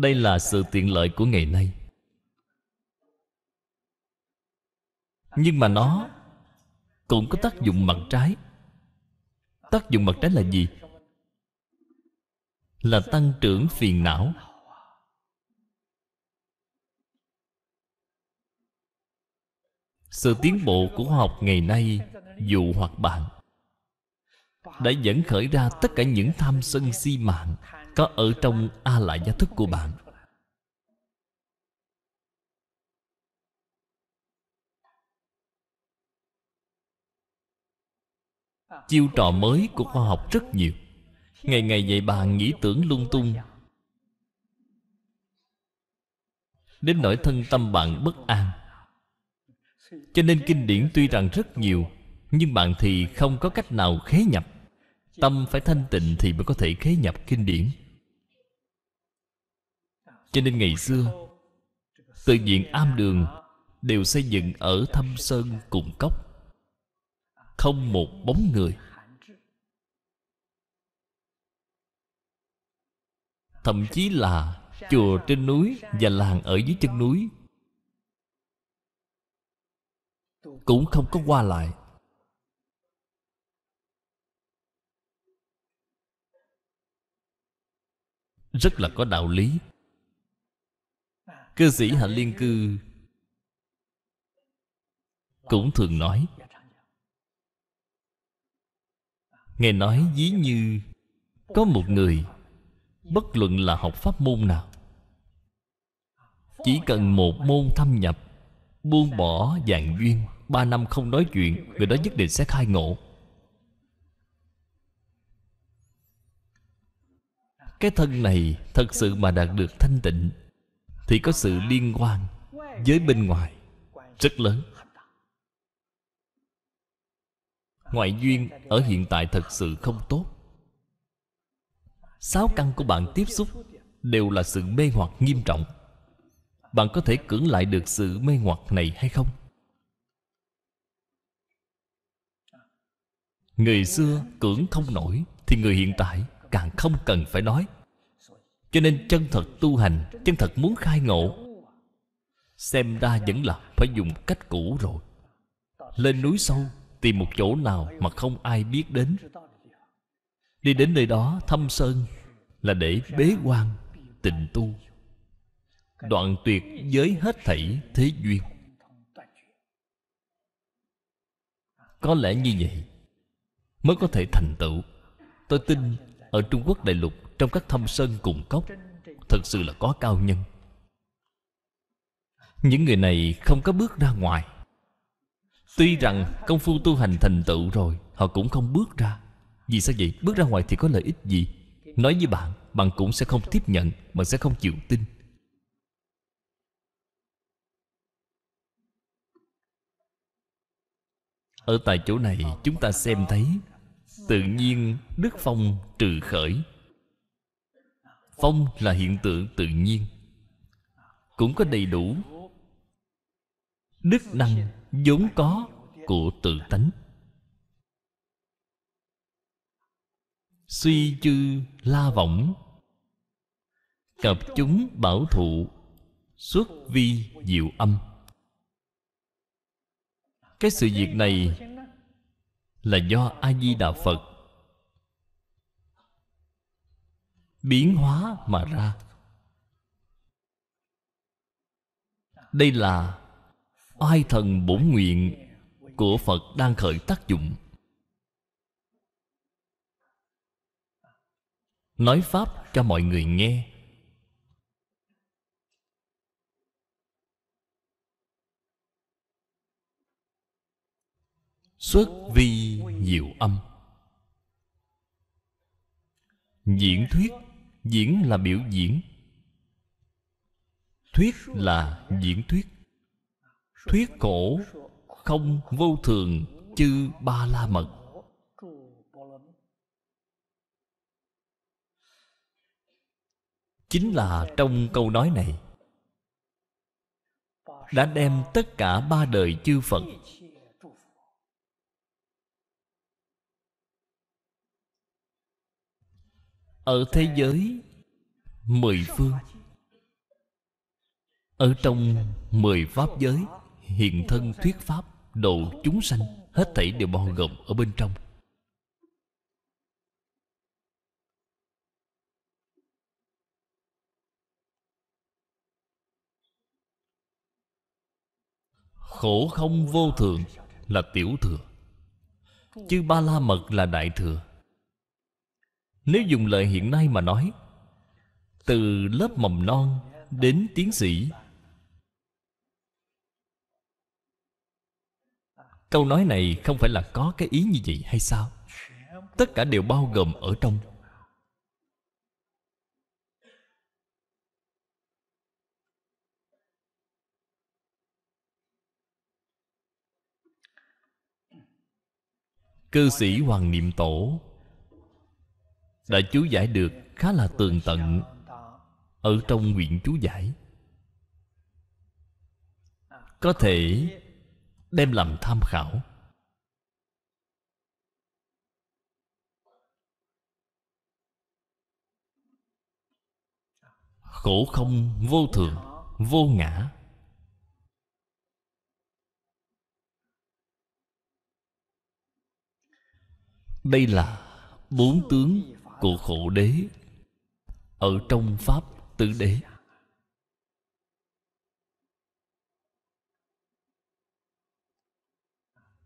đây là sự tiện lợi của ngày nay nhưng mà nó cũng có tác dụng mặt trái tác dụng mặt trái là gì là tăng trưởng phiền não sự tiến bộ của khoa học ngày nay dù hoặc bạn đã dẫn khởi ra tất cả những tham sân si mạng có ở trong a lại gia thức của bạn chiêu trò mới của khoa học rất nhiều ngày ngày dạy bạn nghĩ tưởng lung tung đến nỗi thân tâm bạn bất an cho nên kinh điển tuy rằng rất nhiều nhưng bạn thì không có cách nào khế nhập tâm phải thanh tịnh thì mới có thể khế nhập kinh điển cho nên ngày xưa tự viện am đường đều xây dựng ở thâm sơn cùng cốc không một bóng người thậm chí là chùa trên núi và làng ở dưới chân núi cũng không có qua lại rất là có đạo lý Cư sĩ Hạnh Liên Cư Cũng thường nói nghe nói dí như Có một người Bất luận là học pháp môn nào Chỉ cần một môn thâm nhập Buông bỏ dạng duyên Ba năm không nói chuyện Người đó nhất định sẽ khai ngộ Cái thân này thật sự mà đạt được thanh tịnh thì có sự liên quan với bên ngoài rất lớn ngoại duyên ở hiện tại thật sự không tốt sáu căn của bạn tiếp xúc đều là sự mê hoặc nghiêm trọng bạn có thể cưỡng lại được sự mê hoặc này hay không người xưa cưỡng không nổi thì người hiện tại càng không cần phải nói cho nên chân thật tu hành chân thật muốn khai ngộ xem ra vẫn là phải dùng cách cũ rồi lên núi sâu tìm một chỗ nào mà không ai biết đến đi đến nơi đó thăm sơn là để bế quan tịnh tu đoạn tuyệt với hết thảy thế duyên có lẽ như vậy mới có thể thành tựu tôi tin ở trung quốc đại lục trong các thâm sơn cùng cốc thật sự là có cao nhân những người này không có bước ra ngoài tuy rằng công phu tu hành thành tựu rồi họ cũng không bước ra vì sao vậy bước ra ngoài thì có lợi ích gì nói với bạn bạn cũng sẽ không tiếp nhận bạn sẽ không chịu tin ở tại chỗ này chúng ta xem thấy tự nhiên đức phong trừ khởi phong là hiện tượng tự nhiên cũng có đầy đủ đức năng vốn có của tự tánh suy chư la võng cập chúng bảo thụ xuất vi diệu âm cái sự việc này là do a di đà phật biến hóa mà ra đây là oai thần bổn nguyện của phật đang khởi tác dụng nói pháp cho mọi người nghe xuất vi diệu âm diễn thuyết diễn là biểu diễn thuyết là diễn thuyết thuyết cổ không vô thường chư ba la mật chính là trong câu nói này đã đem tất cả ba đời chư phật ở thế giới mười phương ở trong mười pháp giới hiện thân thuyết pháp độ chúng sanh hết thảy đều bao gồm ở bên trong khổ không vô thường là tiểu thừa chứ ba la mật là đại thừa nếu dùng lời hiện nay mà nói Từ lớp mầm non đến tiến sĩ Câu nói này không phải là có cái ý như vậy hay sao? Tất cả đều bao gồm ở trong Cư sĩ Hoàng Niệm Tổ đã chú giải được khá là tường tận ở trong nguyện chú giải có thể đem làm tham khảo khổ không vô thường vô ngã đây là bốn tướng của khổ đế ở trong pháp tứ đế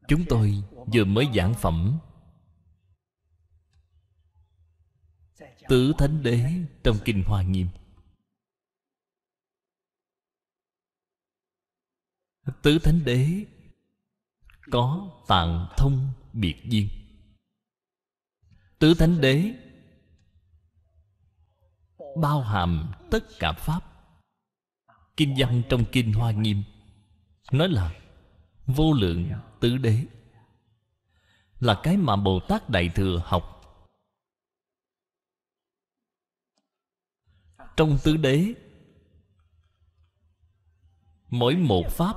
chúng tôi vừa mới giảng phẩm tứ thánh đế trong kinh hoa nghiêm tứ thánh đế có tạng thông biệt duyên tứ thánh đế bao hàm tất cả pháp kinh văn trong kinh hoa nghiêm nói là vô lượng tứ đế là cái mà bồ tát đại thừa học trong tứ đế mỗi một pháp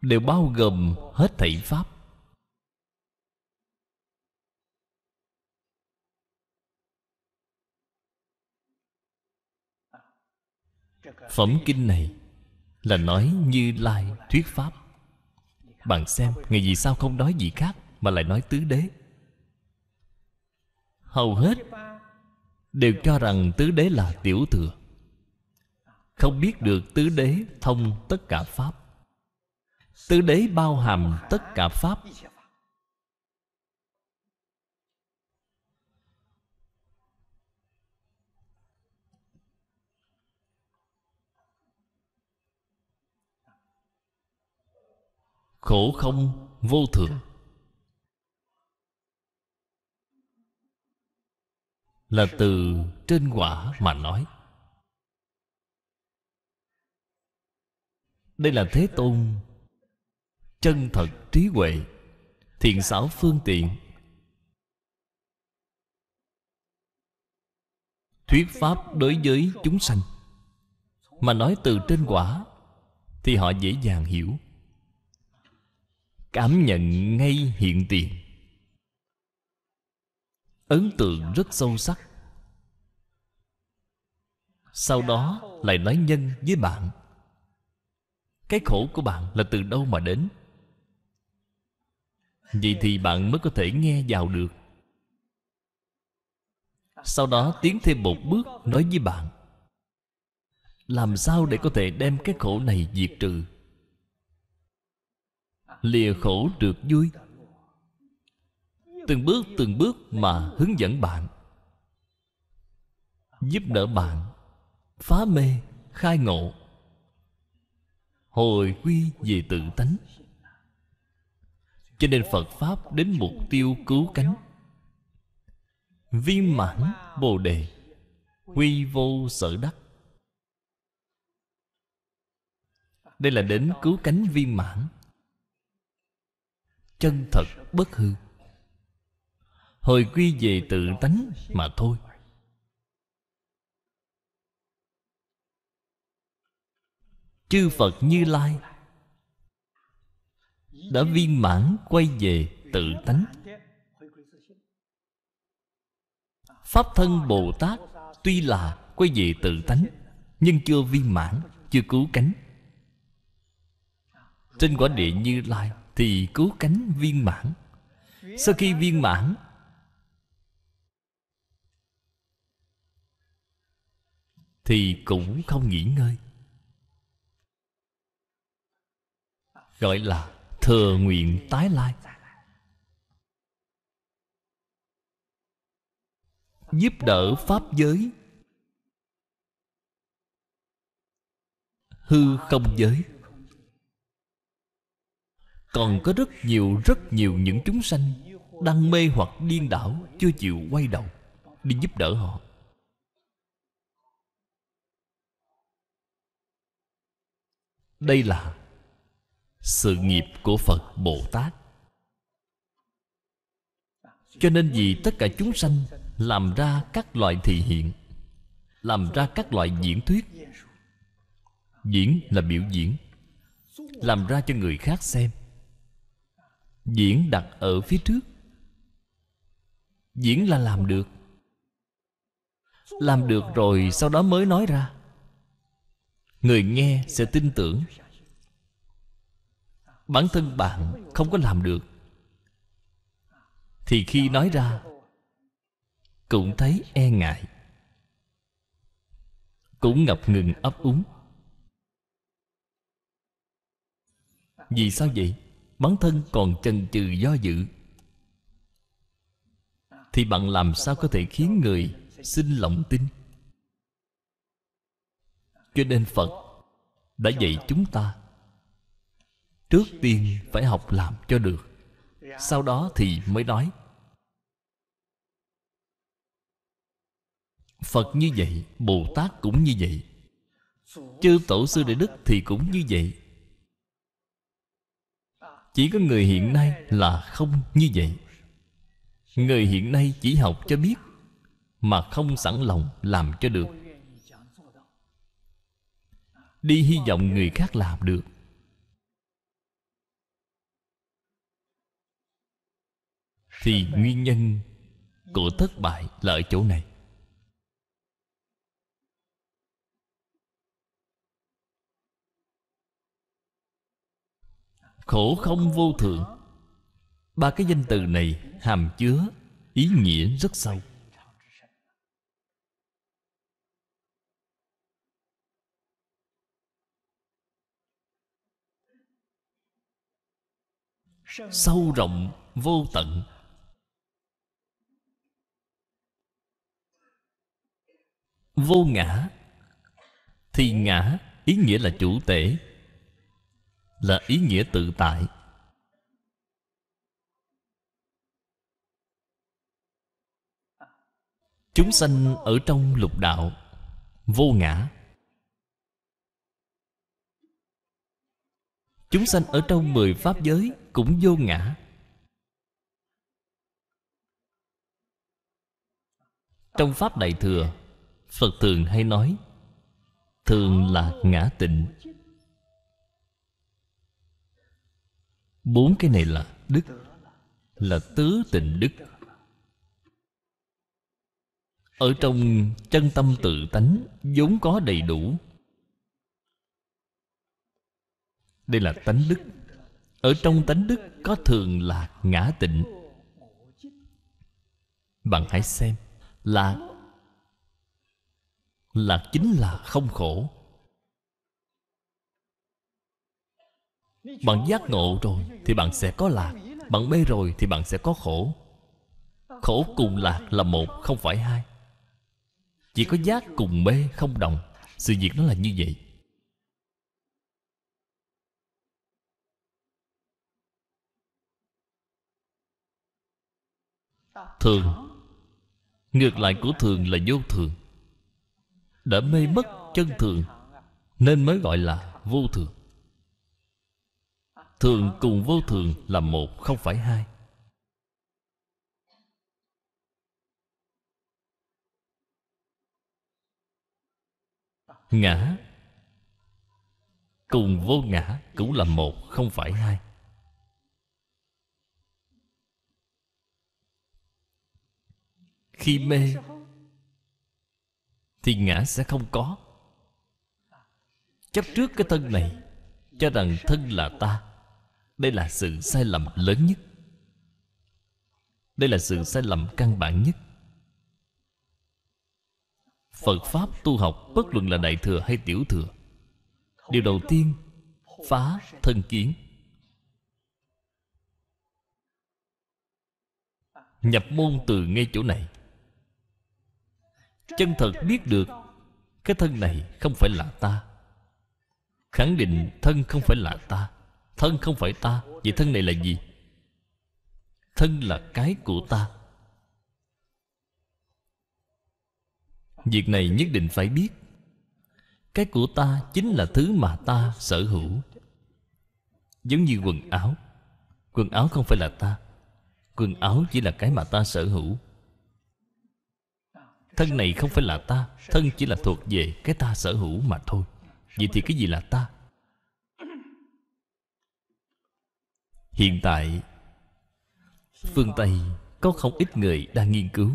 đều bao gồm hết thảy pháp Phẩm kinh này Là nói như lai thuyết pháp Bạn xem Ngày gì sao không nói gì khác Mà lại nói tứ đế Hầu hết Đều cho rằng tứ đế là tiểu thừa Không biết được tứ đế thông tất cả pháp Tứ đế bao hàm tất cả pháp khổ không vô thường là từ trên quả mà nói đây là thế tôn chân thật trí huệ thiện xảo phương tiện thuyết pháp đối với chúng sanh mà nói từ trên quả thì họ dễ dàng hiểu cảm nhận ngay hiện tiền ấn tượng rất sâu sắc sau đó lại nói nhân với bạn cái khổ của bạn là từ đâu mà đến vậy thì bạn mới có thể nghe vào được sau đó tiến thêm một bước nói với bạn làm sao để có thể đem cái khổ này diệt trừ lìa khổ được vui từng bước từng bước mà hướng dẫn bạn giúp đỡ bạn phá mê khai ngộ hồi quy về tự tánh cho nên phật pháp đến mục tiêu cứu cánh viên mãn bồ đề quy vô sở đắc đây là đến cứu cánh viên mãn chân thật bất hư hồi quy về tự tánh mà thôi chư phật như lai đã viên mãn quay về tự tánh pháp thân bồ tát tuy là quay về tự tánh nhưng chưa viên mãn chưa cứu cánh trên quả địa như lai thì cứu cánh viên mãn sau khi viên mãn thì cũng không nghỉ ngơi gọi là thừa nguyện tái lai giúp đỡ pháp giới hư không giới còn có rất nhiều rất nhiều những chúng sanh đang mê hoặc điên đảo chưa chịu quay đầu đi giúp đỡ họ đây là sự nghiệp của phật bồ tát cho nên vì tất cả chúng sanh làm ra các loại thị hiện làm ra các loại diễn thuyết diễn là biểu diễn làm ra cho người khác xem diễn đặt ở phía trước diễn là làm được làm được rồi sau đó mới nói ra người nghe sẽ tin tưởng bản thân bạn không có làm được thì khi nói ra cũng thấy e ngại cũng ngập ngừng ấp úng vì sao vậy bản thân còn chần chừ do dự thì bạn làm sao có thể khiến người sinh lòng tin cho nên phật đã dạy chúng ta trước tiên phải học làm cho được sau đó thì mới nói phật như vậy bồ tát cũng như vậy chư tổ sư đại đức thì cũng như vậy chỉ có người hiện nay là không như vậy Người hiện nay chỉ học cho biết Mà không sẵn lòng làm cho được Đi hy vọng người khác làm được Thì nguyên nhân của thất bại là ở chỗ này khổ không vô thượng ba cái danh từ này hàm chứa ý nghĩa rất sâu sâu rộng vô tận vô ngã thì ngã ý nghĩa là chủ tể là ý nghĩa tự tại chúng sanh ở trong lục đạo vô ngã chúng sanh ở trong mười pháp giới cũng vô ngã trong pháp đại thừa phật thường hay nói thường là ngã tịnh bốn cái này là đức là tứ tịnh đức ở trong chân tâm tự tánh vốn có đầy đủ đây là tánh đức ở trong tánh đức có thường lạc ngã tịnh bạn hãy xem lạc lạc chính là không khổ Bạn giác ngộ rồi Thì bạn sẽ có lạc Bạn mê rồi thì bạn sẽ có khổ Khổ cùng lạc là một không phải hai Chỉ có giác cùng mê không đồng Sự việc nó là như vậy Thường Ngược lại của thường là vô thường Đã mê mất chân thường Nên mới gọi là vô thường thường cùng vô thường là một không phải hai ngã cùng vô ngã cũng là một không phải hai khi mê thì ngã sẽ không có chấp trước cái thân này cho rằng thân là ta đây là sự sai lầm lớn nhất đây là sự sai lầm căn bản nhất phật pháp tu học bất luận là đại thừa hay tiểu thừa điều đầu tiên phá thân kiến nhập môn từ ngay chỗ này chân thật biết được cái thân này không phải là ta khẳng định thân không phải là ta Thân không phải ta Vậy thân này là gì? Thân là cái của ta Việc này nhất định phải biết Cái của ta chính là thứ mà ta sở hữu Giống như quần áo Quần áo không phải là ta Quần áo chỉ là cái mà ta sở hữu Thân này không phải là ta Thân chỉ là thuộc về cái ta sở hữu mà thôi Vậy thì cái gì là ta hiện tại phương tây có không ít người đang nghiên cứu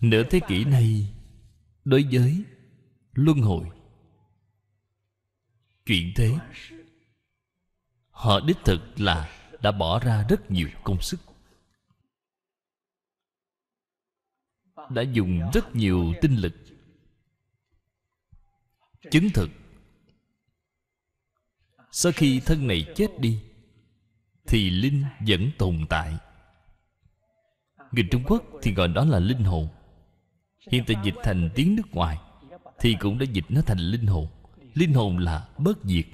nửa thế kỷ nay đối với luân hồi chuyện thế họ đích thực là đã bỏ ra rất nhiều công sức đã dùng rất nhiều tinh lực chứng thực sau khi thân này chết đi thì linh vẫn tồn tại người trung quốc thì gọi đó là linh hồn hiện tại dịch thành tiếng nước ngoài thì cũng đã dịch nó thành linh hồn linh hồn là bất diệt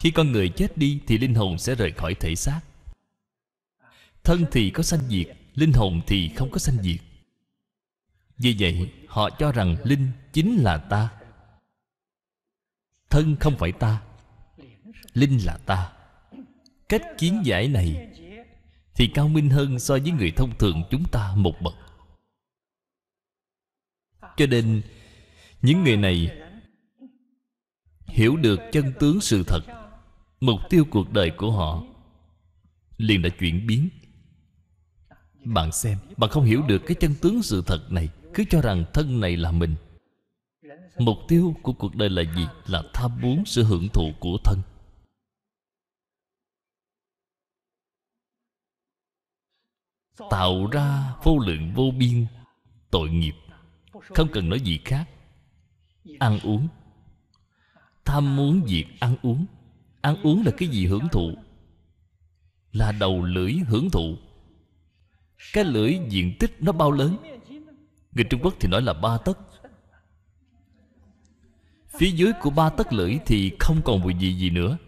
khi con người chết đi thì linh hồn sẽ rời khỏi thể xác thân thì có sanh diệt linh hồn thì không có sanh diệt vì vậy họ cho rằng linh chính là ta thân không phải ta linh là ta cách kiến giải này thì cao minh hơn so với người thông thường chúng ta một bậc cho nên những người này hiểu được chân tướng sự thật mục tiêu cuộc đời của họ liền đã chuyển biến bạn xem bạn không hiểu được cái chân tướng sự thật này cứ cho rằng thân này là mình mục tiêu của cuộc đời là gì là tham muốn sự hưởng thụ của thân tạo ra vô lượng vô biên tội nghiệp không cần nói gì khác ăn uống tham muốn việc ăn uống ăn uống là cái gì hưởng thụ là đầu lưỡi hưởng thụ cái lưỡi diện tích nó bao lớn người trung quốc thì nói là ba tấc Phía dưới của ba tấc lưỡi thì không còn mùi vị gì nữa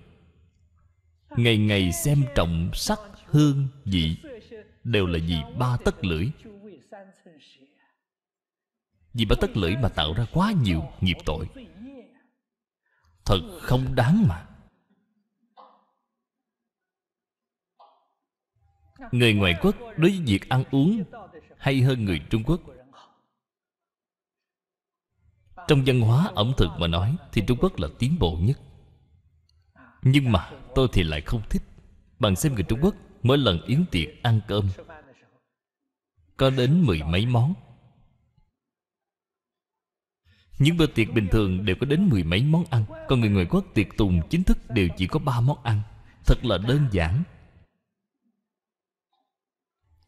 Ngày ngày xem trọng sắc hương vị Đều là vì ba tấc lưỡi Vì ba tấc lưỡi mà tạo ra quá nhiều nghiệp tội Thật không đáng mà Người ngoại quốc đối với việc ăn uống hay hơn người Trung Quốc trong văn hóa ẩm thực mà nói Thì Trung Quốc là tiến bộ nhất Nhưng mà tôi thì lại không thích Bạn xem người Trung Quốc Mỗi lần yến tiệc ăn cơm Có đến mười mấy món những bữa tiệc bình thường đều có đến mười mấy món ăn Còn người ngoại quốc tiệc tùng chính thức đều chỉ có ba món ăn Thật là đơn giản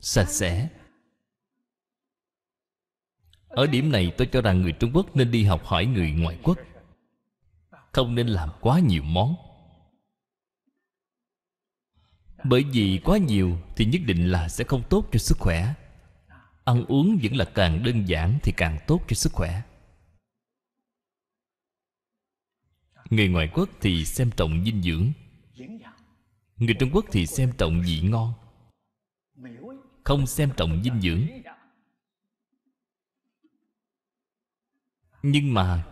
Sạch sẽ ở điểm này tôi cho rằng người Trung Quốc nên đi học hỏi người ngoại quốc Không nên làm quá nhiều món Bởi vì quá nhiều thì nhất định là sẽ không tốt cho sức khỏe Ăn uống vẫn là càng đơn giản thì càng tốt cho sức khỏe Người ngoại quốc thì xem trọng dinh dưỡng Người Trung Quốc thì xem trọng vị ngon Không xem trọng dinh dưỡng Nhưng mà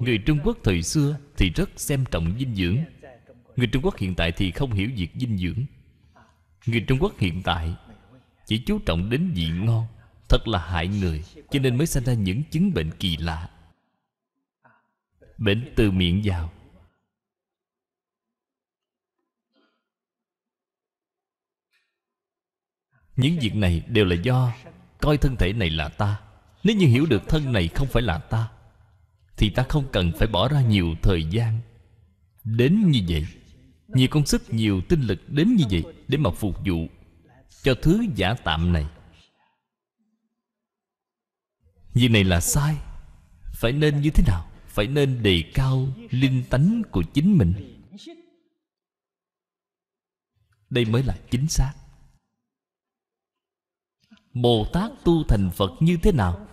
Người Trung Quốc thời xưa thì rất xem trọng dinh dưỡng Người Trung Quốc hiện tại thì không hiểu việc dinh dưỡng Người Trung Quốc hiện tại Chỉ chú trọng đến vị ngon Thật là hại người Cho nên mới sinh ra những chứng bệnh kỳ lạ Bệnh từ miệng vào Những việc này đều là do Coi thân thể này là ta nếu như hiểu được thân này không phải là ta Thì ta không cần phải bỏ ra nhiều thời gian Đến như vậy Nhiều công sức, nhiều tinh lực đến như vậy Để mà phục vụ Cho thứ giả tạm này Việc này là sai Phải nên như thế nào? Phải nên đề cao linh tánh của chính mình Đây mới là chính xác Bồ Tát tu thành Phật như thế nào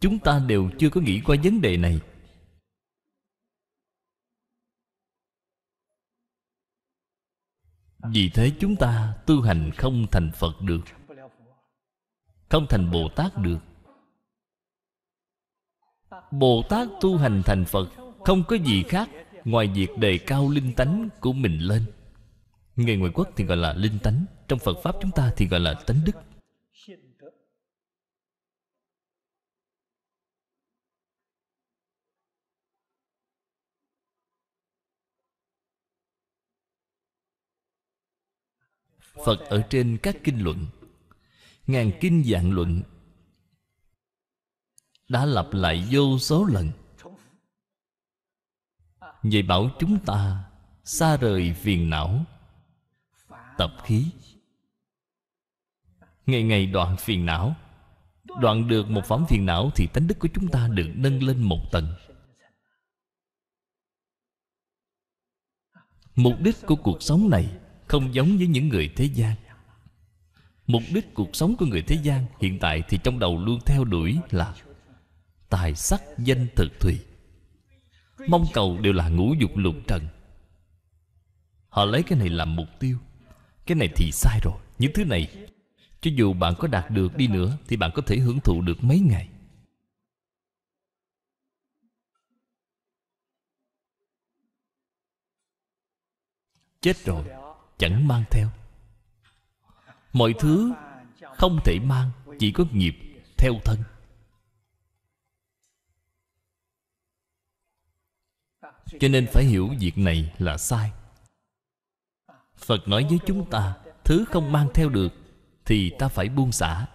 Chúng ta đều chưa có nghĩ qua vấn đề này Vì thế chúng ta tu hành không thành Phật được Không thành Bồ Tát được Bồ Tát tu hành thành Phật Không có gì khác Ngoài việc đề cao linh tánh của mình lên Người ngoại quốc thì gọi là linh tánh Trong Phật Pháp chúng ta thì gọi là tánh đức Phật ở trên các kinh luận Ngàn kinh dạng luận Đã lặp lại vô số lần Vậy bảo chúng ta Xa rời phiền não Tập khí Ngày ngày đoạn phiền não Đoạn được một phẩm phiền não Thì tánh đức của chúng ta được nâng lên một tầng Mục đích của cuộc sống này không giống với những người thế gian mục đích cuộc sống của người thế gian hiện tại thì trong đầu luôn theo đuổi là tài sắc danh thực thùy mong cầu đều là ngũ dục lục trần họ lấy cái này làm mục tiêu cái này thì sai rồi những thứ này cho dù bạn có đạt được đi nữa thì bạn có thể hưởng thụ được mấy ngày chết rồi chẳng mang theo mọi thứ không thể mang chỉ có nghiệp theo thân cho nên phải hiểu việc này là sai phật nói với chúng ta thứ không mang theo được thì ta phải buông xả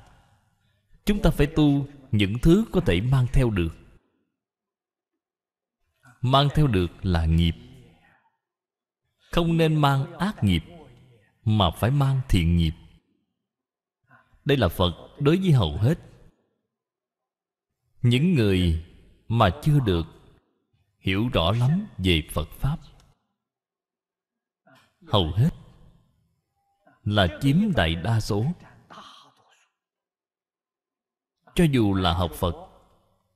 chúng ta phải tu những thứ có thể mang theo được mang theo được là nghiệp không nên mang ác nghiệp mà phải mang thiện nghiệp đây là phật đối với hầu hết những người mà chưa được hiểu rõ lắm về phật pháp hầu hết là chiếm đại đa số cho dù là học phật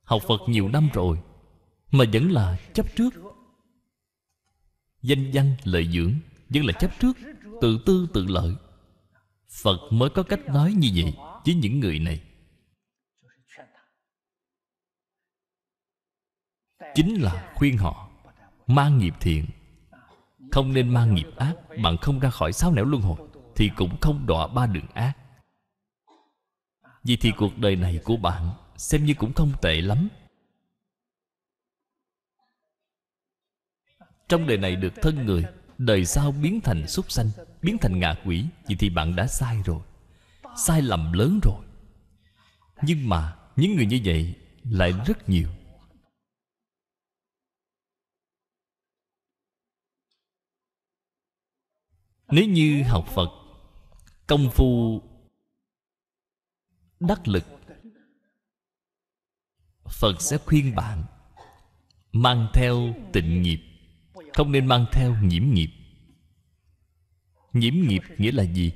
học phật nhiều năm rồi mà vẫn là chấp trước danh văn lợi dưỡng vẫn là chấp trước tự tư tự lợi phật mới có cách nói như vậy với những người này chính là khuyên họ mang nghiệp thiện không nên mang nghiệp ác bạn không ra khỏi sáu nẻo luân hồi thì cũng không đọa ba đường ác vì thì cuộc đời này của bạn xem như cũng không tệ lắm trong đời này được thân người đời sau biến thành súc sanh biến thành ngạ quỷ vậy thì bạn đã sai rồi sai lầm lớn rồi nhưng mà những người như vậy lại rất nhiều nếu như học phật công phu đắc lực phật sẽ khuyên bạn mang theo tịnh nghiệp không nên mang theo nhiễm nghiệp Nhiễm nghiệp nghĩa là gì?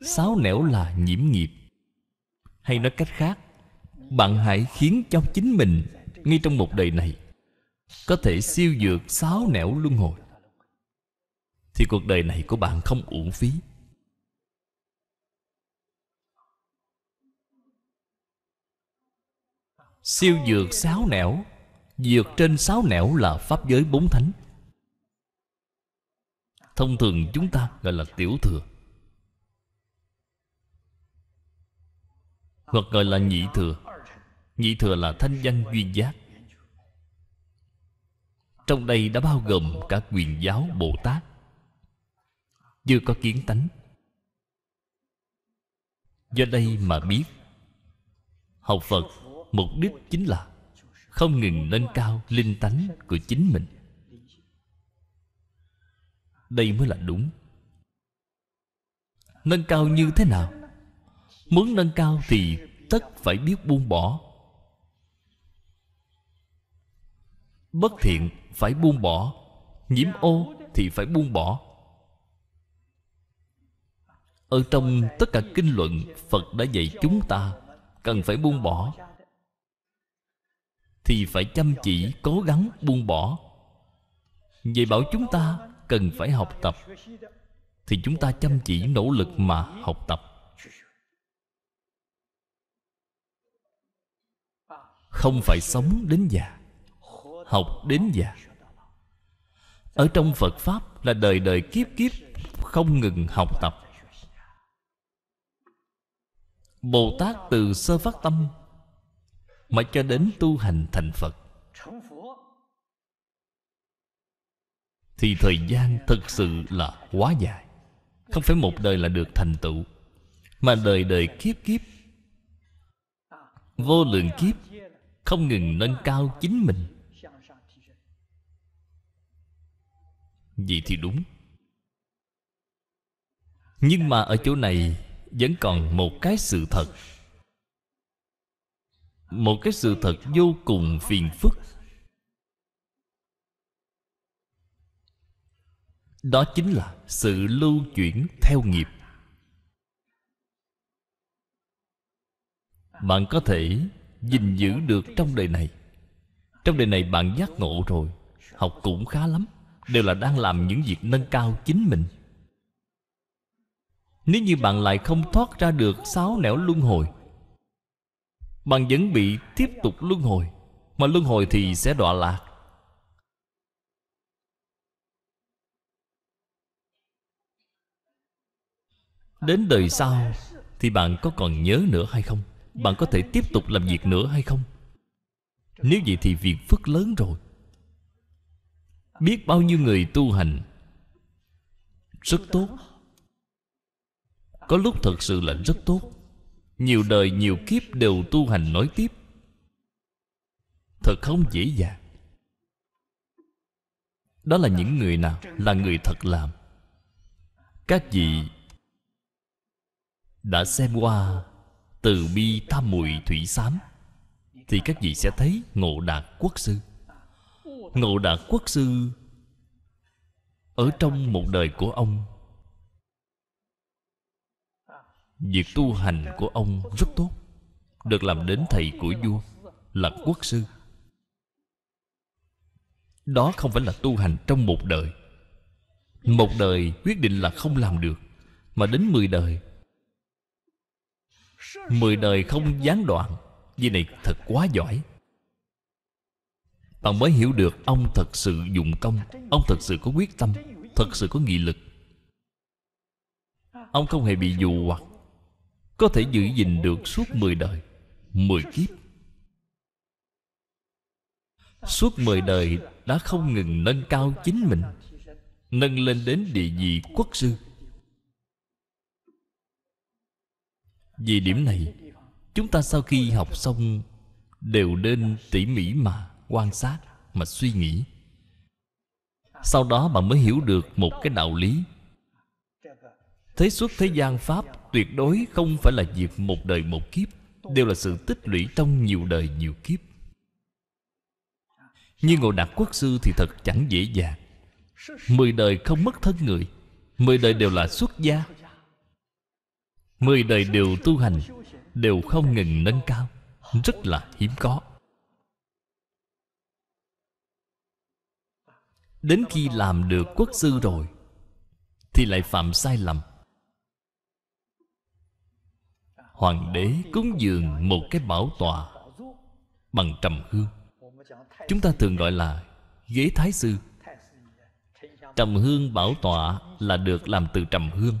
Sáo nẻo là nhiễm nghiệp Hay nói cách khác Bạn hãy khiến cho chính mình Ngay trong một đời này Có thể siêu dược sáo nẻo luân hồi Thì cuộc đời này của bạn không uổng phí Siêu dược sáo nẻo Dược trên sáo nẻo là Pháp giới bốn thánh Thông thường chúng ta gọi là tiểu thừa Hoặc gọi là nhị thừa Nhị thừa là thanh danh duyên giác Trong đây đã bao gồm cả quyền giáo Bồ Tát Chưa có kiến tánh Do đây mà biết Học Phật mục đích chính là Không ngừng nâng cao linh tánh của chính mình đây mới là đúng nâng cao như thế nào muốn nâng cao thì tất phải biết buông bỏ bất thiện phải buông bỏ nhiễm ô thì phải buông bỏ ở trong tất cả kinh luận phật đã dạy chúng ta cần phải buông bỏ thì phải chăm chỉ cố gắng buông bỏ vậy bảo chúng ta cần phải học tập thì chúng ta chăm chỉ nỗ lực mà học tập không phải sống đến già học đến già ở trong phật pháp là đời đời kiếp kiếp không ngừng học tập bồ tát từ sơ phát tâm mà cho đến tu hành thành phật thì thời gian thật sự là quá dài không phải một đời là được thành tựu mà đời đời kiếp kiếp vô lượng kiếp không ngừng nâng cao chính mình vậy thì đúng nhưng mà ở chỗ này vẫn còn một cái sự thật một cái sự thật vô cùng phiền phức đó chính là sự lưu chuyển theo nghiệp bạn có thể gìn giữ được trong đời này trong đời này bạn giác ngộ rồi học cũng khá lắm đều là đang làm những việc nâng cao chính mình nếu như bạn lại không thoát ra được sáu nẻo luân hồi bạn vẫn bị tiếp tục luân hồi mà luân hồi thì sẽ đọa lạc Đến đời sau Thì bạn có còn nhớ nữa hay không Bạn có thể tiếp tục làm việc nữa hay không Nếu vậy thì việc phức lớn rồi Biết bao nhiêu người tu hành Rất tốt Có lúc thật sự là rất tốt Nhiều đời nhiều kiếp đều tu hành nói tiếp Thật không dễ dàng Đó là những người nào Là người thật làm Các vị đã xem qua từ bi tham mùi thủy sám thì các vị sẽ thấy ngộ đạt quốc sư ngộ đạt quốc sư ở trong một đời của ông việc tu hành của ông rất tốt được làm đến thầy của vua là quốc sư đó không phải là tu hành trong một đời một đời quyết định là không làm được mà đến mười đời Mười đời không gián đoạn Vì này thật quá giỏi Bạn mới hiểu được Ông thật sự dụng công Ông thật sự có quyết tâm Thật sự có nghị lực Ông không hề bị dụ hoặc Có thể giữ gìn được suốt mười đời mười kiếp Suốt mười đời đã không ngừng nâng cao chính mình Nâng lên đến địa vị quốc sư vì điểm này Chúng ta sau khi học xong Đều nên tỉ mỉ mà quan sát Mà suy nghĩ Sau đó bạn mới hiểu được một cái đạo lý Thế xuất thế gian Pháp Tuyệt đối không phải là việc một đời một kiếp Đều là sự tích lũy trong nhiều đời nhiều kiếp Như ngộ đạt quốc sư thì thật chẳng dễ dàng Mười đời không mất thân người Mười đời đều là xuất gia Mười đời đều tu hành Đều không ngừng nâng cao Rất là hiếm có Đến khi làm được quốc sư rồi Thì lại phạm sai lầm Hoàng đế cúng dường một cái bảo tòa Bằng trầm hương Chúng ta thường gọi là ghế thái sư Trầm hương bảo tọa là được làm từ trầm hương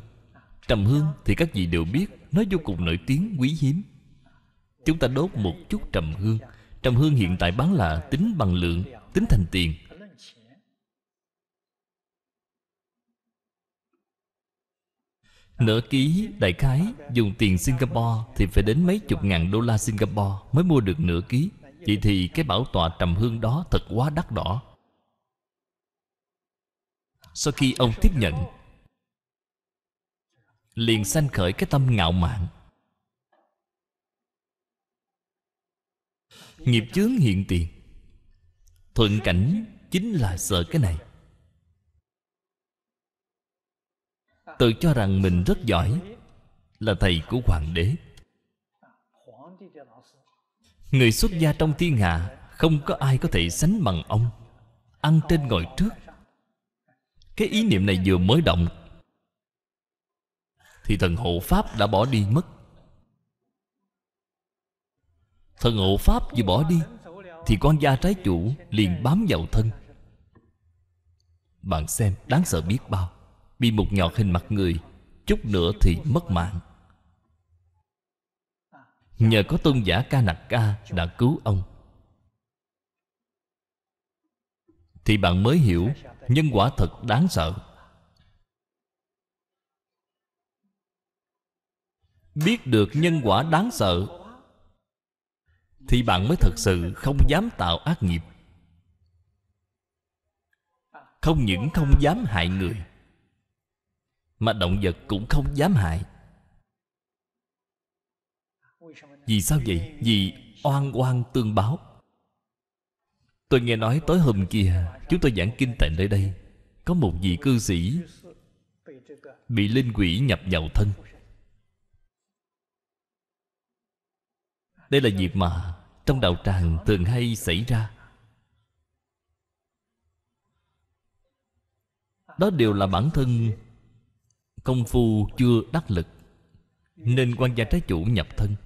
Trầm hương thì các vị đều biết Nó vô cùng nổi tiếng quý hiếm Chúng ta đốt một chút trầm hương Trầm hương hiện tại bán là tính bằng lượng Tính thành tiền Nửa ký đại khái dùng tiền Singapore Thì phải đến mấy chục ngàn đô la Singapore Mới mua được nửa ký Vậy thì cái bảo tọa trầm hương đó thật quá đắt đỏ Sau khi ông tiếp nhận liền sanh khởi cái tâm ngạo mạn nghiệp chướng hiện tiền thuận cảnh chính là sợ cái này tự cho rằng mình rất giỏi là thầy của hoàng đế người xuất gia trong thiên hạ không có ai có thể sánh bằng ông ăn trên ngồi trước cái ý niệm này vừa mới động thì thần hộ pháp đã bỏ đi mất thần hộ pháp vừa bỏ đi thì con da trái chủ liền bám vào thân bạn xem đáng sợ biết bao bị một nhọt hình mặt người chút nữa thì mất mạng nhờ có tôn giả ca nặc ca đã cứu ông thì bạn mới hiểu nhân quả thật đáng sợ biết được nhân quả đáng sợ thì bạn mới thật sự không dám tạo ác nghiệp không những không dám hại người mà động vật cũng không dám hại vì sao vậy vì oan oan tương báo tôi nghe nói tối hôm kia chúng tôi giảng kinh tịnh nơi đây có một vị cư sĩ bị linh quỷ nhập vào thân Đây là việc mà Trong đạo tràng thường hay xảy ra Đó đều là bản thân Công phu chưa đắc lực Nên quan gia trái chủ nhập thân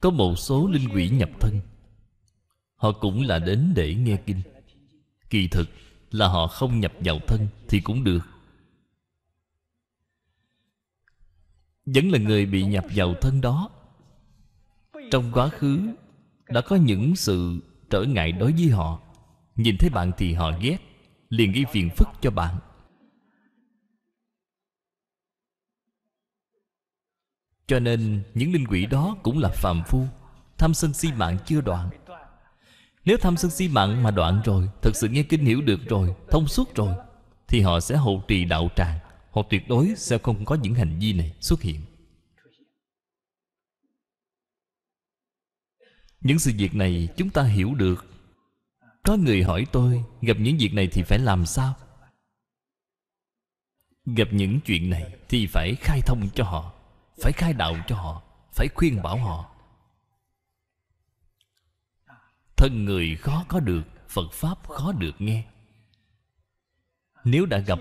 Có một số linh quỷ nhập thân Họ cũng là đến để nghe kinh Kỳ thực là họ không nhập vào thân Thì cũng được vẫn là người bị nhập vào thân đó trong quá khứ đã có những sự trở ngại đối với họ nhìn thấy bạn thì họ ghét liền gây phiền phức cho bạn cho nên những linh quỷ đó cũng là phàm phu tham sân si mạng chưa đoạn nếu tham sân si mạng mà đoạn rồi thật sự nghe kinh hiểu được rồi thông suốt rồi thì họ sẽ hộ trì đạo tràng Họ tuyệt đối sẽ không có những hành vi này xuất hiện Những sự việc này chúng ta hiểu được Có người hỏi tôi Gặp những việc này thì phải làm sao Gặp những chuyện này Thì phải khai thông cho họ Phải khai đạo cho họ Phải khuyên bảo họ Thân người khó có được Phật Pháp khó được nghe Nếu đã gặp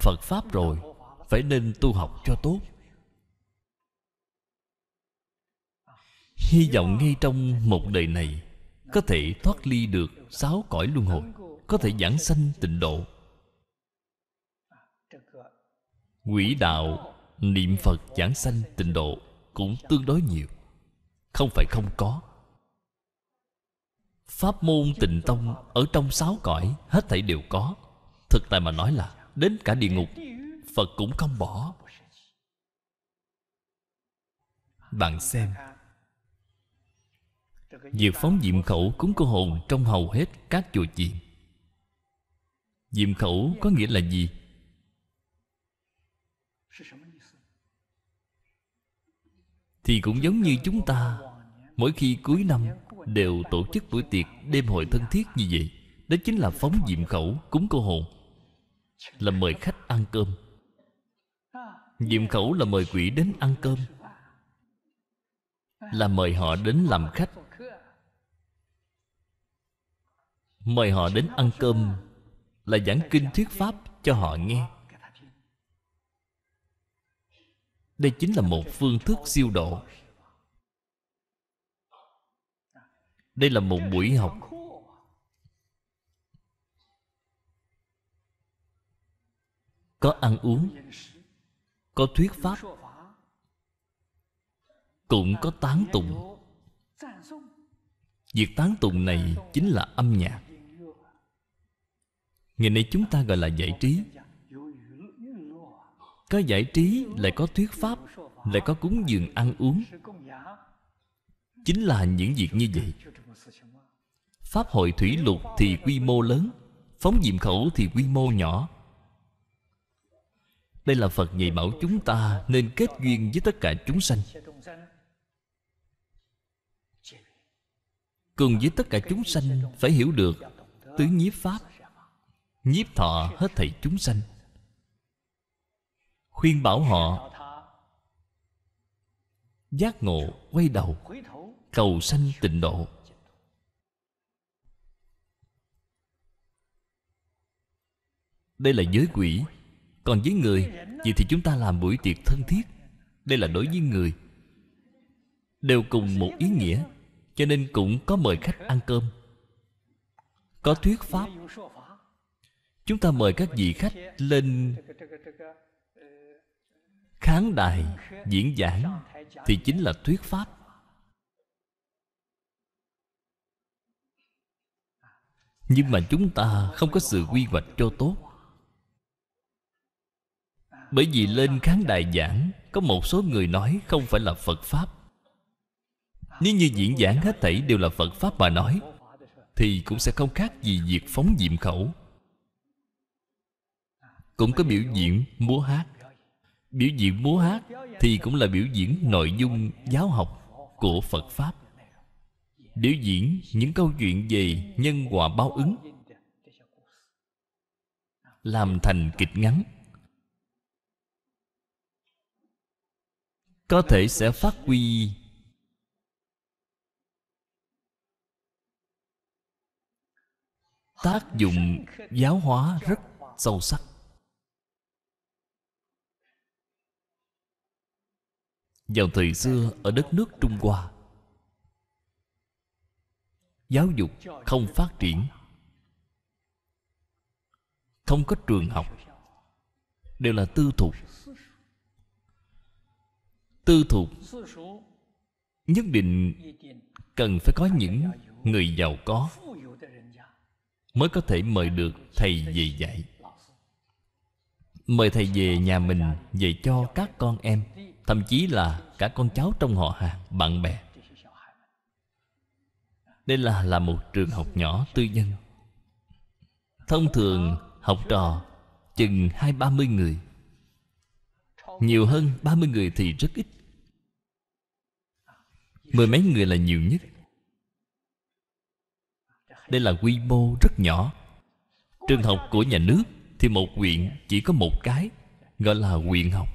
Phật Pháp rồi phải nên tu học cho tốt hy vọng ngay trong một đời này có thể thoát ly được sáu cõi luân hồi có thể giảng sanh tịnh độ quỷ đạo niệm phật giảng sanh tịnh độ cũng tương đối nhiều không phải không có pháp môn tịnh tông ở trong sáu cõi hết thảy đều có thực tại mà nói là đến cả địa ngục phật cũng không bỏ bạn xem Việc phóng diệm khẩu cúng cô hồn Trong hầu hết các chùa chiền Diệm khẩu có nghĩa là gì? Thì cũng giống như chúng ta Mỗi khi cuối năm Đều tổ chức buổi tiệc Đêm hội thân thiết như vậy Đó chính là phóng diệm khẩu cúng cô hồn Là mời khách ăn cơm Diệm khẩu là mời quỷ đến ăn cơm Là mời họ đến làm khách Mời họ đến ăn cơm Là giảng kinh thuyết pháp cho họ nghe Đây chính là một phương thức siêu độ Đây là một buổi học Có ăn uống có thuyết pháp cũng có tán tụng việc tán tụng này chính là âm nhạc ngày nay chúng ta gọi là giải trí có giải trí lại có thuyết pháp lại có cúng dường ăn uống chính là những việc như vậy pháp hội thủy lục thì quy mô lớn phóng diệm khẩu thì quy mô nhỏ đây là Phật dạy bảo chúng ta Nên kết duyên với tất cả chúng sanh Cùng với tất cả chúng sanh Phải hiểu được Tứ nhiếp Pháp Nhiếp thọ hết thảy chúng sanh Khuyên bảo họ Giác ngộ quay đầu Cầu sanh tịnh độ Đây là giới quỷ còn với người Vậy thì chúng ta làm buổi tiệc thân thiết Đây là đối với người Đều cùng một ý nghĩa Cho nên cũng có mời khách ăn cơm Có thuyết pháp Chúng ta mời các vị khách lên kháng đài diễn giảng Thì chính là thuyết pháp Nhưng mà chúng ta không có sự quy hoạch cho tốt bởi vì lên khán đài giảng Có một số người nói không phải là Phật Pháp Nếu như diễn giảng hết thảy đều là Phật Pháp mà nói Thì cũng sẽ không khác gì việc phóng diệm khẩu Cũng có biểu diễn múa hát Biểu diễn múa hát Thì cũng là biểu diễn nội dung giáo học của Phật Pháp Biểu diễn những câu chuyện về nhân quả báo ứng Làm thành kịch ngắn có thể sẽ phát huy tác dụng giáo hóa rất sâu sắc vào thời xưa ở đất nước trung hoa giáo dục không phát triển không có trường học đều là tư thục tư thuộc nhất định cần phải có những người giàu có mới có thể mời được thầy về dạy mời thầy về nhà mình dạy cho các con em thậm chí là cả con cháu trong họ hàng bạn bè đây là là một trường học nhỏ tư nhân thông thường học trò chừng hai ba mươi người nhiều hơn ba mươi người thì rất ít Mười mấy người là nhiều nhất Đây là quy mô rất nhỏ Trường học của nhà nước Thì một huyện chỉ có một cái Gọi là huyện học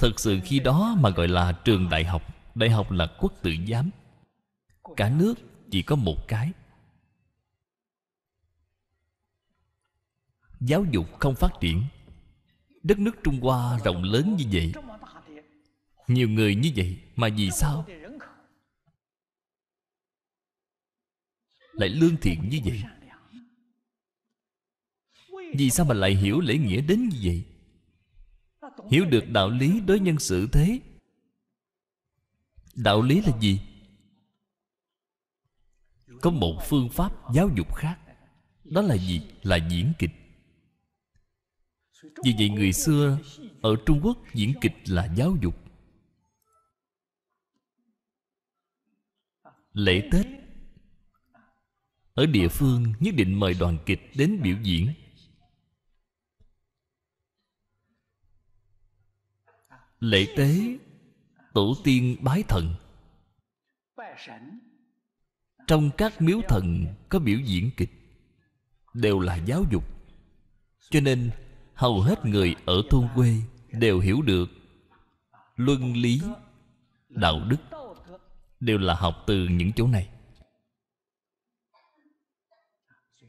Thật sự khi đó mà gọi là trường đại học Đại học là quốc tự giám Cả nước chỉ có một cái Giáo dục không phát triển Đất nước Trung Hoa rộng lớn như vậy nhiều người như vậy Mà vì sao Lại lương thiện như vậy Vì sao mà lại hiểu lễ nghĩa đến như vậy Hiểu được đạo lý đối nhân xử thế Đạo lý là gì? Có một phương pháp giáo dục khác Đó là gì? Là diễn kịch Vì vậy người xưa Ở Trung Quốc diễn kịch là giáo dục lễ tết ở địa phương nhất định mời đoàn kịch đến biểu diễn lễ tế tổ tiên bái thần trong các miếu thần có biểu diễn kịch đều là giáo dục cho nên hầu hết người ở thôn quê đều hiểu được luân lý đạo đức đều là học từ những chỗ này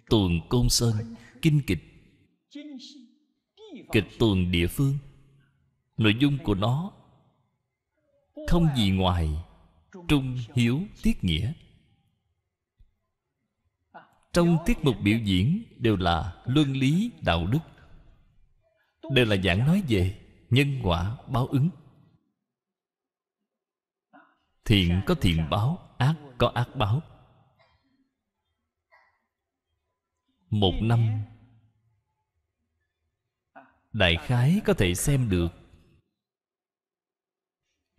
tuần côn sơn kinh kịch kịch tuần địa phương nội dung của nó không gì ngoài trung hiếu tiết nghĩa trong tiết mục biểu diễn đều là luân lý đạo đức đều là giảng nói về nhân quả báo ứng thiện dạ, có thiện dạ. báo ác có ác báo một năm đại khái có thể xem được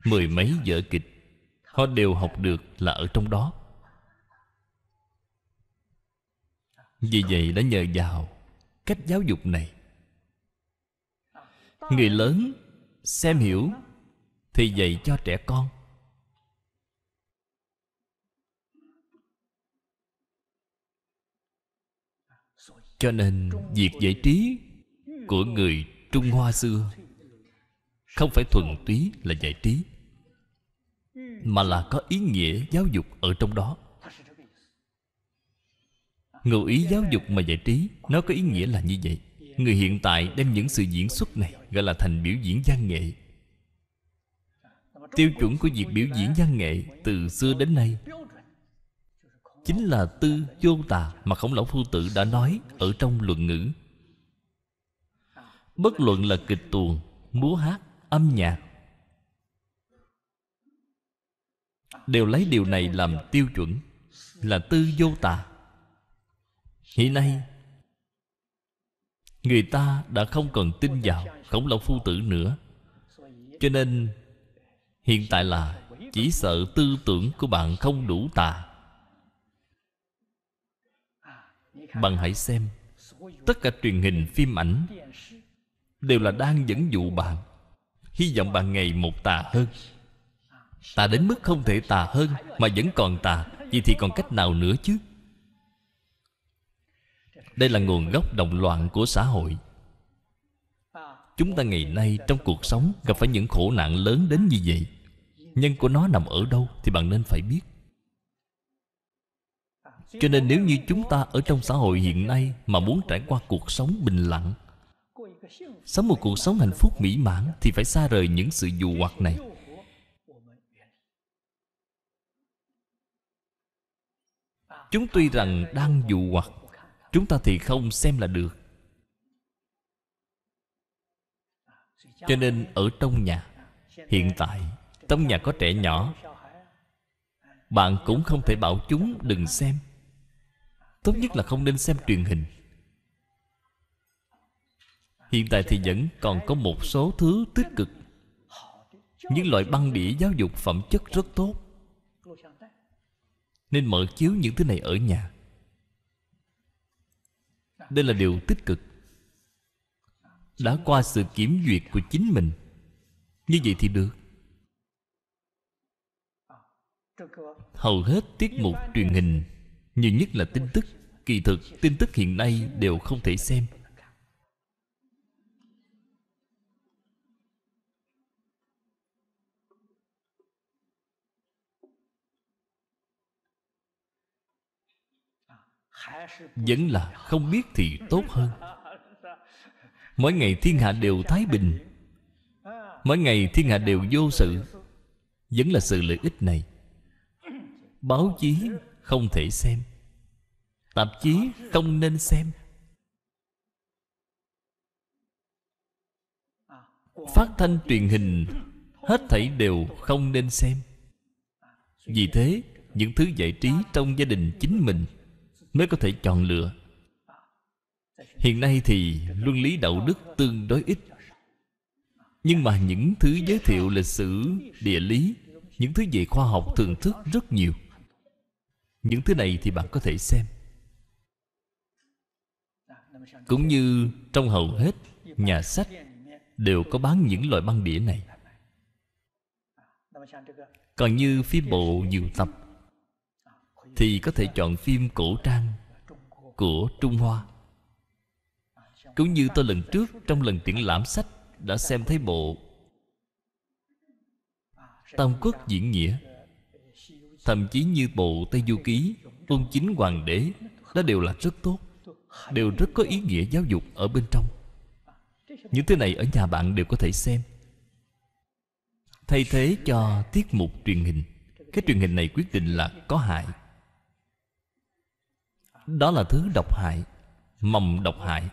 mười mấy vở kịch họ đều học được là ở trong đó vì vậy đã nhờ vào cách giáo dục này người lớn xem hiểu thì dạy cho trẻ con cho nên việc giải trí của người trung hoa xưa không phải thuần túy là giải trí mà là có ý nghĩa giáo dục ở trong đó ngụ ý giáo dục mà giải trí nó có ý nghĩa là như vậy người hiện tại đem những sự diễn xuất này gọi là thành biểu diễn văn nghệ tiêu chuẩn của việc biểu diễn văn nghệ từ xưa đến nay chính là tư vô tà mà khổng lão phu tử đã nói ở trong luận ngữ bất luận là kịch tuồng múa hát âm nhạc đều lấy điều này làm tiêu chuẩn là tư vô tà hiện nay người ta đã không còn tin vào khổng lão phu tử nữa cho nên hiện tại là chỉ sợ tư tưởng của bạn không đủ tà bạn hãy xem tất cả truyền hình phim ảnh đều là đang dẫn dụ bạn hy vọng bạn ngày một tà hơn tà đến mức không thể tà hơn mà vẫn còn tà vậy thì còn cách nào nữa chứ đây là nguồn gốc động loạn của xã hội chúng ta ngày nay trong cuộc sống gặp phải những khổ nạn lớn đến như vậy nhân của nó nằm ở đâu thì bạn nên phải biết cho nên nếu như chúng ta ở trong xã hội hiện nay Mà muốn trải qua cuộc sống bình lặng Sống một cuộc sống hạnh phúc mỹ mãn Thì phải xa rời những sự dù hoặc này Chúng tuy rằng đang dù hoặc Chúng ta thì không xem là được Cho nên ở trong nhà Hiện tại Trong nhà có trẻ nhỏ Bạn cũng không thể bảo chúng đừng xem Tốt nhất là không nên xem truyền hình Hiện tại thì vẫn còn có một số thứ tích cực Những loại băng đĩa giáo dục phẩm chất rất tốt Nên mở chiếu những thứ này ở nhà Đây là điều tích cực Đã qua sự kiểm duyệt của chính mình Như vậy thì được Hầu hết tiết mục truyền hình nhiều nhất là tin tức kỳ thực tin tức hiện nay đều không thể xem vẫn là không biết thì tốt hơn mỗi ngày thiên hạ đều thái bình mỗi ngày thiên hạ đều vô sự vẫn là sự lợi ích này báo chí không thể xem tạp chí không nên xem phát thanh truyền hình hết thảy đều không nên xem vì thế những thứ giải trí trong gia đình chính mình mới có thể chọn lựa hiện nay thì luân lý đạo đức tương đối ít nhưng mà những thứ giới thiệu lịch sử địa lý những thứ về khoa học thường thức rất nhiều những thứ này thì bạn có thể xem cũng như trong hầu hết nhà sách đều có bán những loại băng đĩa này còn như phim bộ nhiều tập thì có thể chọn phim cổ trang của trung hoa cũng như tôi lần trước trong lần triển lãm sách đã xem thấy bộ tam quốc diễn nghĩa Thậm chí như bộ Tây Du Ký Tôn chính hoàng đế Đó đều là rất tốt Đều rất có ý nghĩa giáo dục ở bên trong Những thứ này ở nhà bạn đều có thể xem Thay thế cho tiết mục truyền hình Cái truyền hình này quyết định là có hại Đó là thứ độc hại Mầm độc hại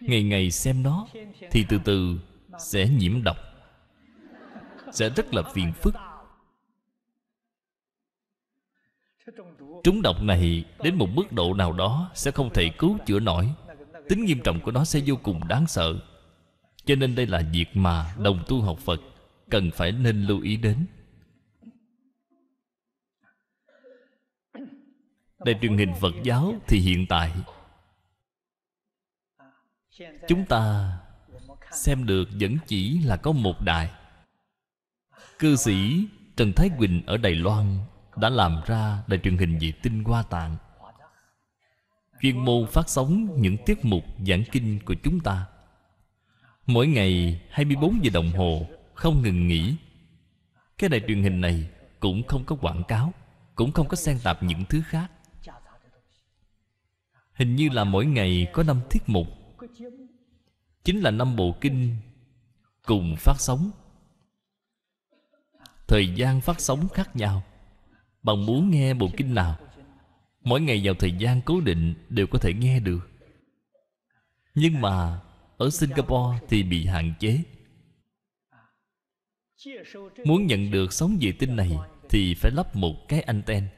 Ngày ngày xem nó Thì từ từ sẽ nhiễm độc Sẽ rất là phiền phức Trúng độc này đến một mức độ nào đó Sẽ không thể cứu chữa nổi Tính nghiêm trọng của nó sẽ vô cùng đáng sợ Cho nên đây là việc mà đồng tu học Phật Cần phải nên lưu ý đến Đài truyền hình Phật giáo thì hiện tại Chúng ta xem được vẫn chỉ là có một đài Cư sĩ Trần Thái Quỳnh ở Đài Loan đã làm ra đài truyền hình vệ tinh hoa tạng chuyên môn phát sóng những tiết mục giảng kinh của chúng ta mỗi ngày 24 giờ đồng hồ không ngừng nghỉ cái đài truyền hình này cũng không có quảng cáo cũng không có xen tạp những thứ khác hình như là mỗi ngày có năm tiết mục chính là năm bộ kinh cùng phát sóng thời gian phát sóng khác nhau bạn muốn nghe bộ kinh nào Mỗi ngày vào thời gian cố định Đều có thể nghe được Nhưng mà Ở Singapore thì bị hạn chế Muốn nhận được sóng vệ tinh này Thì phải lắp một cái anten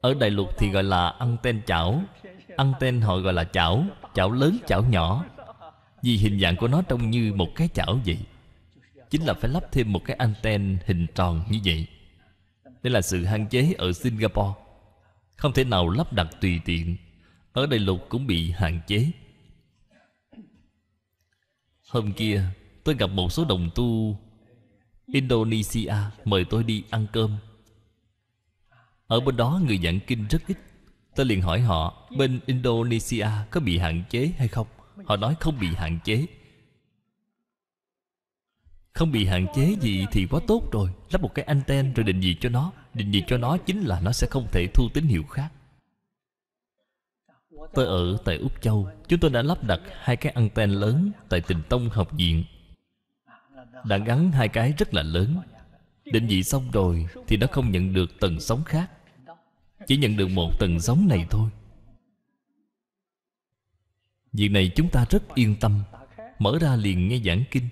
Ở Đại Lục thì gọi là anten chảo Anten họ gọi là chảo Chảo lớn, chảo nhỏ Vì hình dạng của nó trông như một cái chảo vậy chính là phải lắp thêm một cái anten hình tròn như vậy đây là sự hạn chế ở singapore không thể nào lắp đặt tùy tiện ở đại lục cũng bị hạn chế hôm kia tôi gặp một số đồng tu indonesia mời tôi đi ăn cơm ở bên đó người giảng kinh rất ít Tôi liền hỏi họ Bên Indonesia có bị hạn chế hay không Họ nói không bị hạn chế không bị hạn chế gì thì quá tốt rồi Lắp một cái anten rồi định vị cho nó Định vị cho nó chính là nó sẽ không thể thu tín hiệu khác Tôi ở tại Úc Châu Chúng tôi đã lắp đặt hai cái anten lớn Tại tình tông học viện Đã gắn hai cái rất là lớn Định vị xong rồi Thì nó không nhận được tầng sóng khác Chỉ nhận được một tầng sóng này thôi Việc này chúng ta rất yên tâm Mở ra liền nghe giảng kinh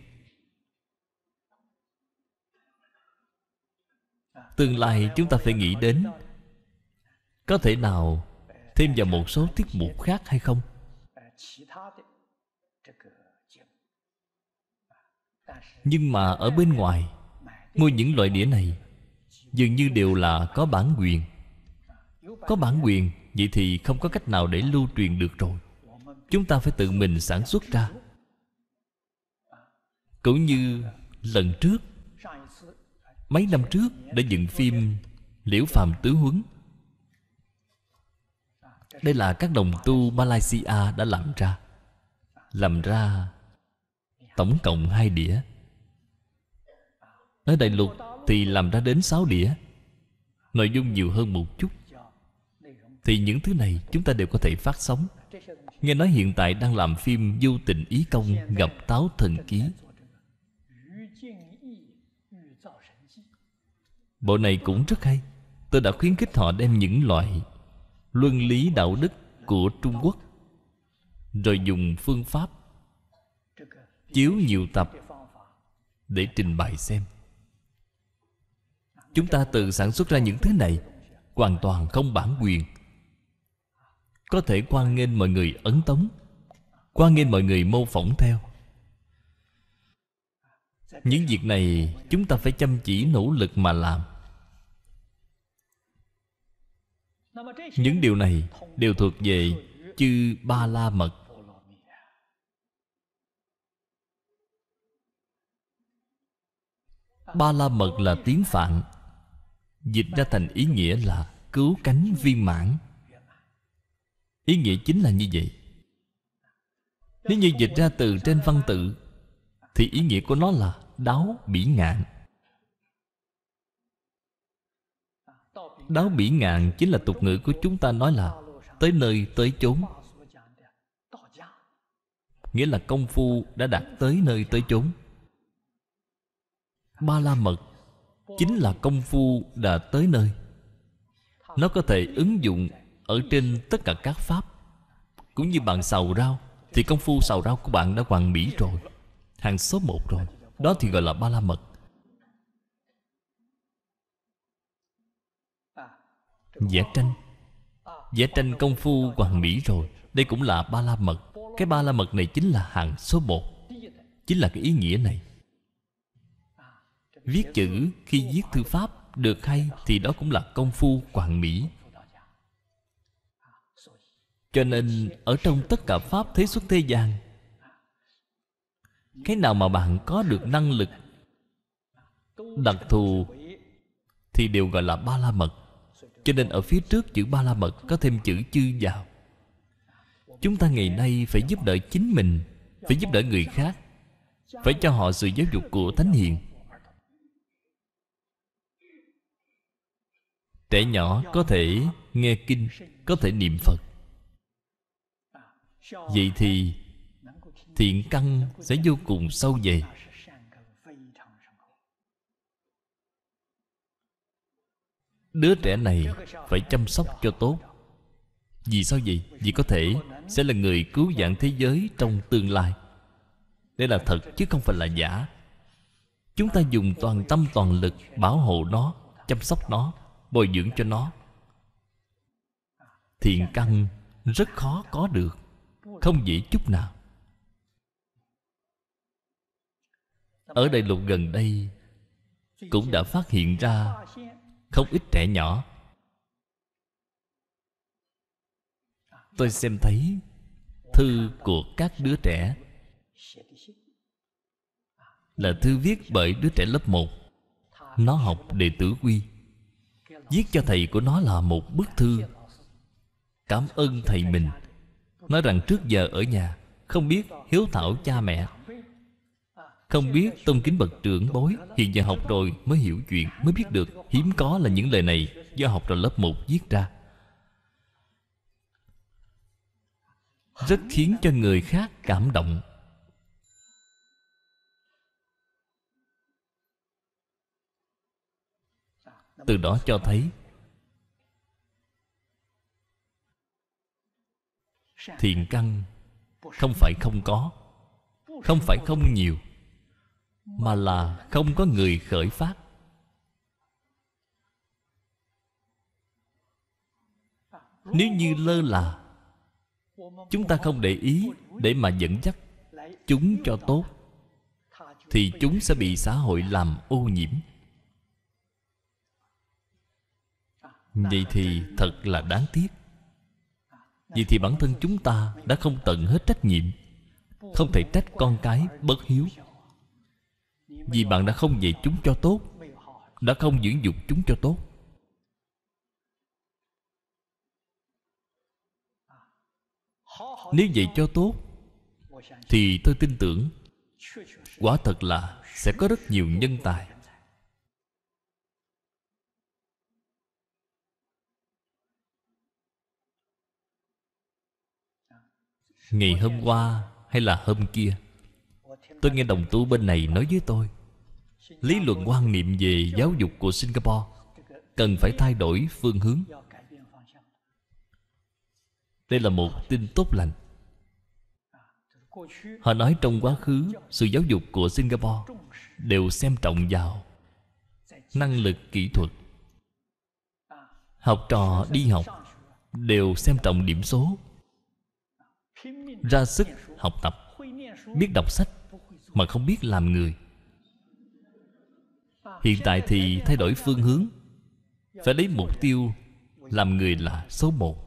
Tương lai chúng ta phải nghĩ đến Có thể nào Thêm vào một số tiết mục khác hay không Nhưng mà ở bên ngoài Mua những loại đĩa này Dường như đều là có bản quyền Có bản quyền Vậy thì không có cách nào để lưu truyền được rồi Chúng ta phải tự mình sản xuất ra Cũng như lần trước mấy năm trước đã dựng phim liễu Phạm tứ huấn đây là các đồng tu malaysia đã làm ra làm ra tổng cộng hai đĩa ở đại lục thì làm ra đến sáu đĩa nội dung nhiều hơn một chút thì những thứ này chúng ta đều có thể phát sóng nghe nói hiện tại đang làm phim vô tình ý công gặp táo thần ký Bộ này cũng rất hay Tôi đã khuyến khích họ đem những loại Luân lý đạo đức của Trung Quốc Rồi dùng phương pháp Chiếu nhiều tập Để trình bày xem Chúng ta tự sản xuất ra những thứ này Hoàn toàn không bản quyền Có thể quan nghênh mọi người ấn tống Quan nghênh mọi người mô phỏng theo những việc này chúng ta phải chăm chỉ nỗ lực mà làm những điều này đều thuộc về chư ba la mật ba la mật là tiếng phạn dịch ra thành ý nghĩa là cứu cánh viên mãn ý nghĩa chính là như vậy nếu như dịch ra từ trên văn tự thì ý nghĩa của nó là đáo bỉ ngạn đáo bỉ ngạn chính là tục ngữ của chúng ta nói là tới nơi tới chốn nghĩa là công phu đã đạt tới nơi tới chốn ba la mật chính là công phu đã tới nơi nó có thể ứng dụng ở trên tất cả các pháp cũng như bạn xào rau thì công phu xào rau của bạn đã hoàn mỹ rồi hàng số một rồi đó thì gọi là ba la mật Vẽ tranh Vẽ tranh công phu hoàn mỹ rồi Đây cũng là ba la mật Cái ba la mật này chính là hàng số một Chính là cái ý nghĩa này Viết chữ khi viết thư pháp được hay Thì đó cũng là công phu hoàn mỹ Cho nên ở trong tất cả Pháp thế xuất thế gian cái nào mà bạn có được năng lực Đặc thù Thì đều gọi là ba la mật Cho nên ở phía trước chữ ba la mật Có thêm chữ chư vào Chúng ta ngày nay phải giúp đỡ chính mình Phải giúp đỡ người khác Phải cho họ sự giáo dục của Thánh Hiền Trẻ nhỏ có thể nghe kinh Có thể niệm Phật Vậy thì thiện căn sẽ vô cùng sâu về đứa trẻ này phải chăm sóc cho tốt vì sao vậy vì có thể sẽ là người cứu vãn thế giới trong tương lai đây là thật chứ không phải là giả chúng ta dùng toàn tâm toàn lực bảo hộ nó chăm sóc nó bồi dưỡng cho nó thiện căn rất khó có được không dễ chút nào ở đại lục gần đây cũng đã phát hiện ra không ít trẻ nhỏ tôi xem thấy thư của các đứa trẻ là thư viết bởi đứa trẻ lớp 1 nó học đệ tử quy viết cho thầy của nó là một bức thư cảm ơn thầy mình nói rằng trước giờ ở nhà không biết hiếu thảo cha mẹ không biết tôn kính bậc trưởng bối Hiện giờ học rồi mới hiểu chuyện Mới biết được hiếm có là những lời này Do học rồi lớp 1 viết ra Rất khiến cho người khác cảm động Từ đó cho thấy thiền căn Không phải không có Không phải không nhiều mà là không có người khởi phát nếu như lơ là chúng ta không để ý để mà dẫn dắt chúng cho tốt thì chúng sẽ bị xã hội làm ô nhiễm vậy thì thật là đáng tiếc vậy thì bản thân chúng ta đã không tận hết trách nhiệm không thể trách con cái bất hiếu vì bạn đã không dạy chúng cho tốt Đã không dưỡng dục chúng cho tốt Nếu dạy cho tốt Thì tôi tin tưởng Quả thật là sẽ có rất nhiều nhân tài Ngày hôm qua hay là hôm kia Tôi nghe đồng tu bên này nói với tôi lý luận quan niệm về giáo dục của singapore cần phải thay đổi phương hướng đây là một tin tốt lành họ nói trong quá khứ sự giáo dục của singapore đều xem trọng vào năng lực kỹ thuật học trò đi học đều xem trọng điểm số ra sức học tập biết đọc sách mà không biết làm người Hiện tại thì thay đổi phương hướng Phải lấy mục tiêu Làm người là số một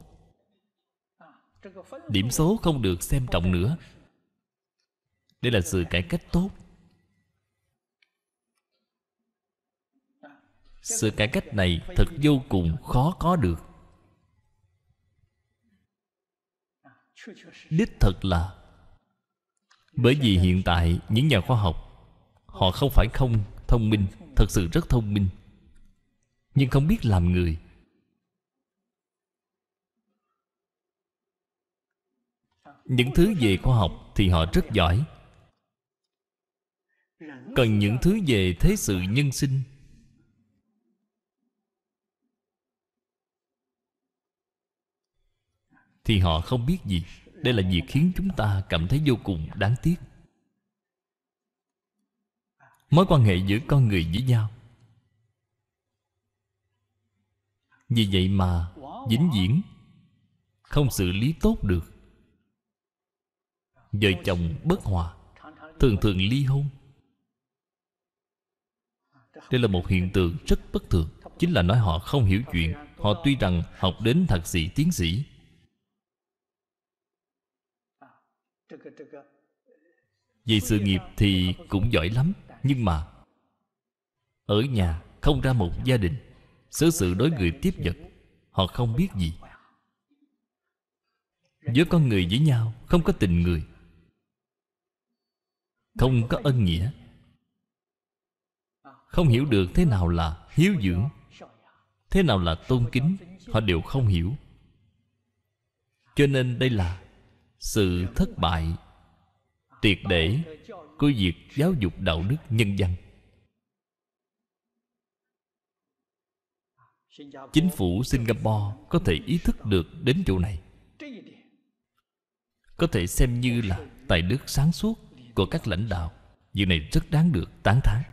Điểm số không được xem trọng nữa Đây là sự cải cách tốt Sự cải cách này thật vô cùng khó có được Đích thật là Bởi vì hiện tại những nhà khoa học Họ không phải không thông minh thật sự rất thông minh nhưng không biết làm người những thứ về khoa học thì họ rất giỏi cần những thứ về thế sự nhân sinh thì họ không biết gì đây là việc khiến chúng ta cảm thấy vô cùng đáng tiếc mối quan hệ giữa con người với nhau vì vậy mà vĩnh viễn không xử lý tốt được vợ chồng bất hòa thường thường ly hôn đây là một hiện tượng rất bất thường chính là nói họ không hiểu chuyện họ tuy rằng học đến thạc sĩ tiến sĩ về sự nghiệp thì cũng giỏi lắm nhưng mà ở nhà không ra một gia đình xử sự đối người tiếp vật họ không biết gì giữa con người với nhau không có tình người không có ân nghĩa không hiểu được thế nào là hiếu dưỡng thế nào là tôn kính họ đều không hiểu cho nên đây là sự thất bại tuyệt để của việc giáo dục đạo đức nhân dân chính phủ singapore có thể ý thức được đến chỗ này có thể xem như là tài đức sáng suốt của các lãnh đạo việc này rất đáng được tán thán